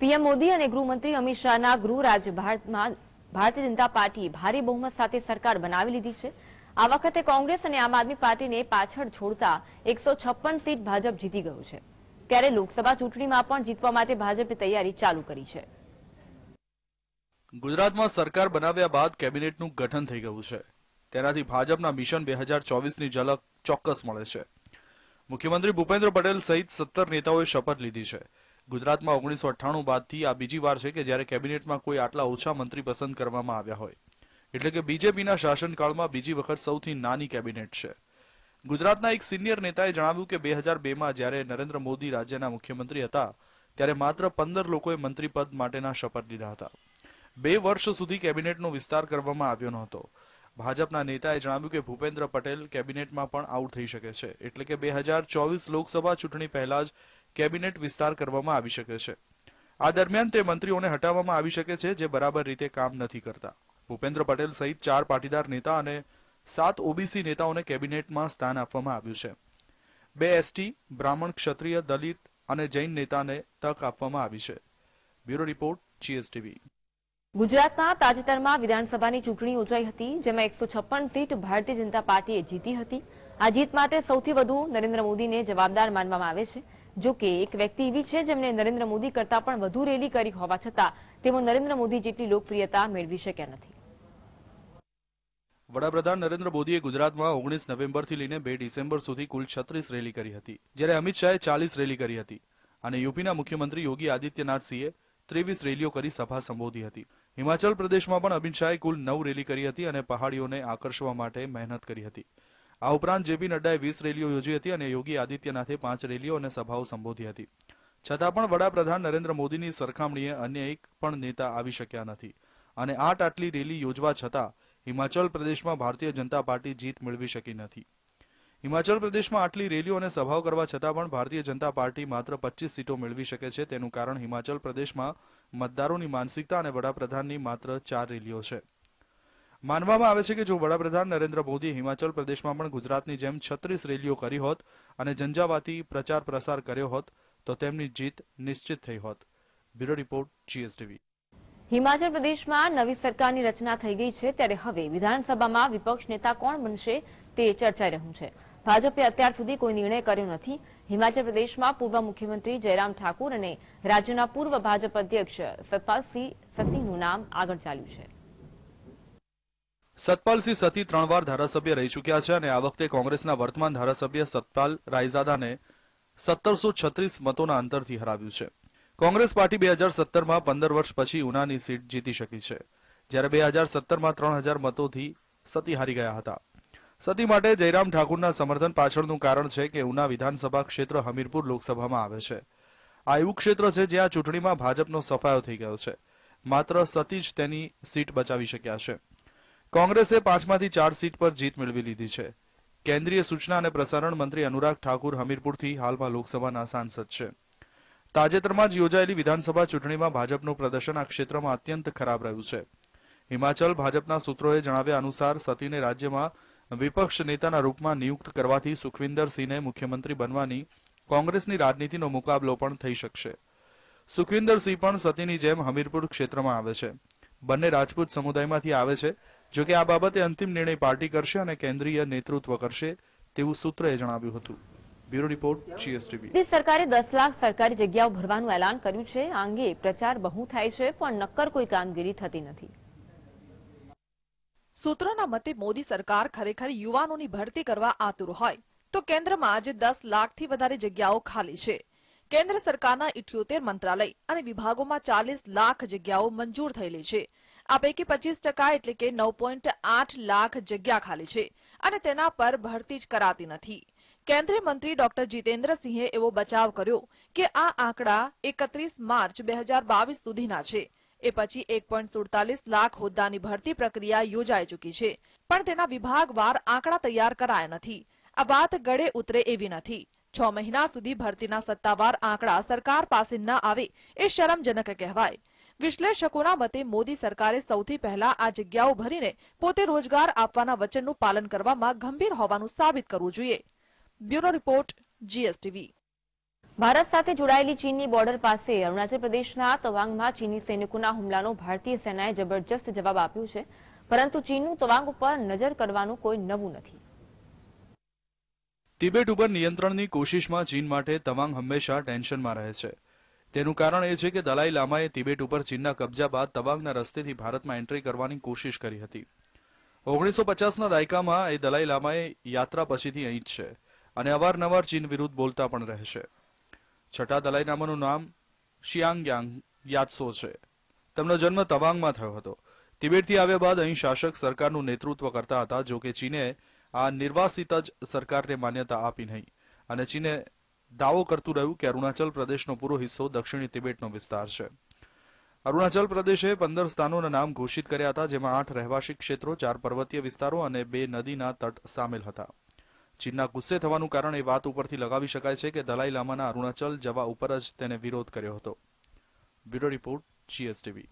PM Modi અને ગૃહમંત્રી અમિત શાહના ગૃહ રાજ્યમાં ભારતીય જનતા પાર્ટી ભારે બહુમત સાથે સરકાર બનાવી લીધી છે આ વખતે કોંગ્રેસ અને આમ આદમી પાર્ટીને પાછળ છોડતા એકસો સીટ ભાજપ જીતી ગયું છે ત્યારે લોકસભા ચૂંટણીમાં પણ જીતવા માટે ભાજપે તૈયારી ચાલુ કરી છે ગુજરાતમાં સરકાર બનાવ્યા બાદ કેબિનેટનું ગઠન થઈ ગયું છે તેનાથી ભાજપના મિશન બે હજાર ચોવીસની ઝલક ચોક્કસ મળે છે મુખ્યમંત્રી ભૂપેન્દ્ર પટેલ સહિત સત્તર નેતાઓએ શપથ લીધી છે ગુજરાતમાં ઓગણીસો અઠ્ઠાણું બાદથી આ બીજી વાર છે કે જ્યારે કેબિનેટમાં કોઈ આટલા ઓછા મંત્રી પસંદ કરવામાં આવ્યા હોય એટલે કે બીજેપીના શાસનકાળમાં બીજી વખત સૌથી નાની કેબિનેટ છે ગુજરાતના એક સિનિયર નેતાએ જણાવ્યું કે બે હજાર બેમાં જ્યારે નરેન્દ્ર મોદી રાજ્યના મુખ્યમંત્રી હતા ત્યારે માત્ર પંદર લોકોએ મંત્રીપદ માટેના શપથ લીધા હતા બે વર્ષ સુધી કેબિનેટનો વિસ્તાર કરવામાં આવ્યો ન હતો ભાજપના નેતાએ જણાવ્યું કે ભૂપેન્દ્ર પટેલ કેબિનેટમાં પણ આઉટ થઈ શકે છે એટલે કે બે હજાર ચોવીસ લોકસભા ચૂંટણી પહેલા જ કેબિનેટ વિસ્તાર કરવામાં આવી શકે છે આ દરમિયાન તે મંત્રીઓને હટાવવામાં આવી શકે છે જે બરાબર રીતે કામ નથી કરતા ભૂપેન્દ્ર પટેલ સહિત ચાર પાટીદાર નેતા અને સાત ઓબીસી નેતાઓને કેબિનેટમાં સ્થાન આપવામાં આવ્યું છે બે એસટી બ્રાહ્મણ ક્ષત્રિય દલિત અને જૈન નેતાને તક આપવામાં આવી છે બ્યુરો રિપોર્ટ જીએસટીવી ગુજરાતમાં તાજેતરમાં વિધાનસભાની ચૂંટણી યોજાઈ હતી જેમાં એકસો છપ્પન સીટ ભારતીય જનતા પાર્ટીએ જીતી હતી આ જીત માટે સૌથી વધુ નરેન્દ્ર મોદીને જવાબદાર માનવામાં આવે છે જો કે એક વ્યક્તિ એવી છે જેમણે નરેન્દ્ર મોદી કરતાં પણ વધુ રેલી કરી હોવા છતાં તેઓ નરેન્દ્ર મોદી જેટલી લોકપ્રિયતા મેળવી શક્યા નથી વડાપ્રધાન નરેન્દ્ર મોદીએ ગુજરાતમાં ઓગણીસ નવેમ્બરથી લઈને બે ડિસેમ્બર સુધી કુલ છત્રીસ રેલી કરી હતી જ્યારે અમિત શાહે ચાલીસ રેલી કરી હતી અને યુપીના મુખ્યમંત્રી યોગી આદિત્યનાથ સિંહે ત્રેવીસ રેલીઓ કરી સભા સંબોધી હતી હિમાચલ પ્રદેશમાં પણ અમિત શાહે કુલ નવ રેલી કરી હતી અને પહાડીઓને આકર્ષવા માટે મહેનત કરી હતી આ ઉપરાંત જેપી નડ્ડાએ વીસ રેલીઓ યોજી હતી અને યોગી આદિત્યનાથે પાંચ રેલીઓ અને સભાઓ સંબોધી હતી છતાં પણ વડાપ્રધાન નરેન્દ્ર મોદીની સરખામણીએ અન્ય એક પણ નેતા આવી શક્યા નથી અને આઠ આટલી રેલી યોજવા છતાં હિમાચલ પ્રદેશમાં ભારતીય જનતા પાર્ટી જીત મેળવી શકી નથી હિમાચલ પ્રદેશમાં આટલી રેલીઓ અને સભાઓ કરવા છતાં પણ ભારતીય જનતા પાર્ટી માત્ર પચીસ સીટો મેળવી શકે છે તેનું કારણ હિમાચલ પ્રદેશમાં મતદારોની માનસિકતા અને વડાપ્રધાનની માત્ર ચાર રેલીઓ છે માનવામાં આવે છે કે જો વડાપ્રધાન નરેન્દ્ર મોદી હિમાચલ પ્રદેશમાં પણ ગુજરાતની જેમ છત્રીસ રેલીઓ કરી હોત અને ઝંઝાવાતી પ્રચાર પ્રસાર કર્યો હોત તો તેમની જીત નિશ્ચિત થઈ હોત બ્યુરો રિપોર્ટ જીએસટીવી હિમાચલ પ્રદેશમાં નવી સરકારની રચના થઈ ગઈ છે ત્યારે હવે વિધાનસભામાં વિપક્ષ નેતા કોણ બનશે તે ચર્ચાઈ રહ્યું છે ભાજપે અત્યાર સુધી કોઈ નિર્ણય કર્યો નથી હિમાચલ પ્રદેશમાં પૂર્વ મુખ્યમંત્રી જયરામ ઠાકુર અને રાજ્યના પૂર્વ ભાજપ અધ્યક્ષ સતપાલસિંહ સત્તીનું નામ આગળ ચાલ્યું છે સતપાલસિંહ સતી ત્રણ વાર ધારાસભ્ય રહી ચૂક્યા છે અને આ વખતે કોંગ્રેસના વર્તમાન ધારાસભ્ય સતપાલ રાયઝાદાને સત્તરસો છત્રીસ મતોના અંતરથી હરાવ્યું છે કોંગ્રેસ પાર્ટી બે હજાર સત્તરમાં પંદર વર્ષ પછી ઉનાની સીટ જીતી શકી છે જ્યારે બે હજાર સત્તરમાં ત્રણ હજાર મતોથી સતી હારી ગયા હતા સતી માટે જયરામ ઠાકુરના સમર્થન પાછળનું કારણ છે કે ઉના વિધાનસભા ક્ષેત્ર હમીરપુર લોકસભામાં આવે છે આ એવું ક્ષેત્ર છે જ્યાં ચૂંટણીમાં ભાજપનો સફાયો થઈ ગયો છે માત્ર સતી જ તેની સીટ બચાવી શક્યા છે કોંગ્રેસે પાંચમાંથી ચાર સીટ પર જીત મેળવી લીધી છે કેન્દ્રીય સૂચના અને પ્રસારણ મંત્રી અનુરાગ ઠાકુર હમીરપુરથી હાલમાં લોકસભાના સાંસદ છે તાજેતરમાં જ યોજાયેલી વિધાનસભા ચૂંટણીમાં ભાજપનું પ્રદર્શન આ ક્ષેત્રમાં અત્યંત ખરાબ રહ્યું છે હિમાચલ ભાજપના સૂત્રોએ જણાવ્યા અનુસાર સતીને રાજ્યમાં વિપક્ષ નેતાના રૂપમાં નિયુક્ત કરવાથી સુખવિન્દરસિંહને મુખ્યમંત્રી બનવાની કોંગ્રેસની રાજનીતિનો મુકાબલો પણ થઈ શકશે સુખવિન્દરસિંહ પણ સતીની જેમ હમીરપુર ક્ષેત્રમાં આવે છે બંને રાજપૂત સમુદાયમાંથી આવે છે જોકે આ બાબતે અંતિમ નિર્ણય પાર્ટી કરશે અને કેન્દ્રીય નેતૃત્વ કરશે તેવું સૂત્રએ જણાવ્યું હતું બ્યુરો રિપોર્ટ જીએસટીવી સરકારે દસ લાખ સરકારી જગ્યાઓ ભરવાનું એલાન કર્યું છે આ અંગે પ્રચાર બહુ થાય છે પણ નક્કર કોઈ કામગીરી થતી નથી સૂત્રોના મતે મોદી સરકાર ખરેખર યુવાનોની ભરતી કરવા આતુર હોય તો કેન્દ્રમાં આજે દસ લાખથી વધારે જગ્યાઓ ખાલી છે કેન્દ્ર સરકારના ઇઠ્યોતેર મંત્રાલય અને વિભાગોમાં ચાલીસ લાખ જગ્યાઓ મંજૂર થયેલી છે આ પૈકી પચીસ ટકા એટલે કે નવ આઠ લાખ જગ્યા ખાલી છે અને તેના પર ભરતી જ કરાતી નથી કેન્દ્રીય મંત્રી ડોક્ટર જીતેન્દ્રસિંહે એવો બચાવ કર્યો કે આ આંકડા એકત્રીસ માર્ચ બે સુધીના છે એ પછી એક લાખ હોદ્દાની ભરતી પ્રક્રિયા યોજાઈ ચૂકી છે પણ તેના વિભાગવાર આંકડા તૈયાર કરાયા નથી આ વાત ગળે ઉતરે એવી નથી છ મહિના સુધી ભરતીના સત્તાવાર આંકડા સરકાર પાસે ન આવે એ શરમજનક કહેવાય વિશ્લેષકોના મતે મોદી સરકારે સૌથી પહેલા આ જગ્યાઓ ભરીને પોતે રોજગાર આપવાના વચનનું પાલન કરવામાં ગંભીર હોવાનું સાબિત કરવું જોઈએ બ્યુરો રિપોર્ટ જીએસટીવી ભારત સાથે જોડાયેલી ચીનની બોર્ડર પાસે અરુણાચલ પ્રદેશના તવાંગમાં ચીની સૈનિકોના હુમલાનો ભારતીય સેનાએ જબરજસ્ત જવાબ આપ્યો છે પરંતુ ચીનનું તવાંગ ઉપર નજર કરવાનું કોઈ નવું નથી તિબેટ ઉપર નિયંત્રણની કોશિશમાં ચીન માટે તવાંગ હંમેશા ટેન્શનમાં રહે છે તેનું કારણ એ છે કે દલાઈ લામાએ તિબેટ ઉપર ચીનના કબજા બાદ તવાંગના રસ્તેથી ભારતમાં એન્ટ્રી કરવાની કોશિશ કરી હતી ઓગણીસો પચાસના દાયકામાં એ દલાઈ લામાએ યાત્રા પછીથી અહીં જ છે અને અવારનવાર ચીન વિરુદ્ધ બોલતા પણ રહેશે છઠ્ઠા દલાઈનામાનું નામ શિયાંગ્યાંગ યાત્સો છે તેમનો જન્મ તવાંગમાં થયો હતો તિબેટથી આવ્યા બાદ અહીં શાસક સરકારનું નેતૃત્વ કરતા હતા જો કે ચીને આ નિર્વાસિત જ સરકારને માન્યતા આપી નહીં અને ચીને દાવો કરતું રહ્યું કે અરુણાચલ પ્રદેશનો પૂરો હિસ્સો દક્ષિણી તિબેટનો વિસ્તાર છે અરુણાચલ પ્રદેશે પંદર સ્થાનોના નામ ઘોષિત કર્યા હતા જેમાં આઠ રહેવાસી ક્ષેત્રો ચાર પર્વતીય વિસ્તારો અને બે નદીના તટ સામેલ હતા ચીનના ગુસ્સે થવાનું કારણ એ વાત ઉપરથી લગાવી શકાય છે કે દલાઈ લામાના અરુણાચલ જવા ઉપર જ તેને વિરોધ કર્યો હતો બ્યુરો રિપોર્ટ જીએસટીવી